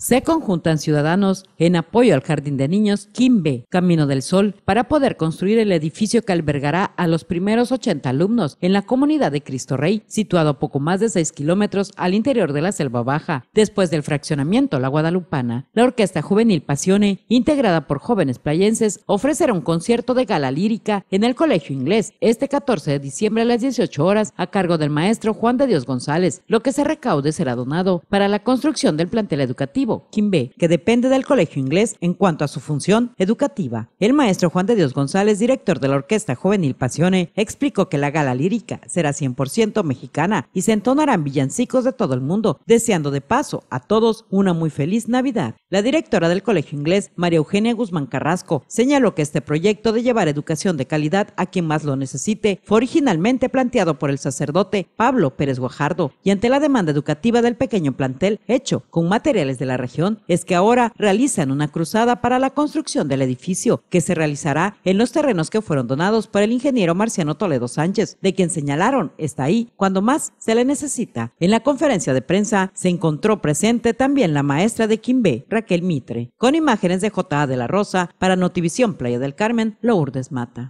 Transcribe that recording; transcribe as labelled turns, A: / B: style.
A: Se conjuntan ciudadanos en apoyo al Jardín de Niños Quimbe, Camino del Sol, para poder construir el edificio que albergará a los primeros 80 alumnos en la comunidad de Cristo Rey, situado a poco más de 6 kilómetros al interior de la Selva Baja. Después del fraccionamiento La Guadalupana, la Orquesta Juvenil Pasione, integrada por jóvenes playenses, ofrecerá un concierto de gala lírica en el Colegio Inglés este 14 de diciembre a las 18 horas a cargo del maestro Juan de Dios González. Lo que se recaude será donado para la construcción del plantel educativo educativo, que depende del Colegio Inglés en cuanto a su función educativa. El maestro Juan de Dios González, director de la Orquesta Juvenil Pasione, explicó que la gala lírica será 100% mexicana y se entonarán villancicos de todo el mundo, deseando de paso a todos una muy feliz Navidad. La directora del Colegio Inglés, María Eugenia Guzmán Carrasco, señaló que este proyecto de llevar educación de calidad a quien más lo necesite fue originalmente planteado por el sacerdote Pablo Pérez Guajardo y ante la demanda educativa del pequeño plantel hecho con materiales de la región es que ahora realizan una cruzada para la construcción del edificio, que se realizará en los terrenos que fueron donados por el ingeniero Marciano Toledo Sánchez, de quien señalaron está ahí cuando más se le necesita. En la conferencia de prensa se encontró presente también la maestra de Quimbé, Raquel Mitre, con imágenes de J.A. de la Rosa para Notivisión Playa del Carmen, Lourdes Mata.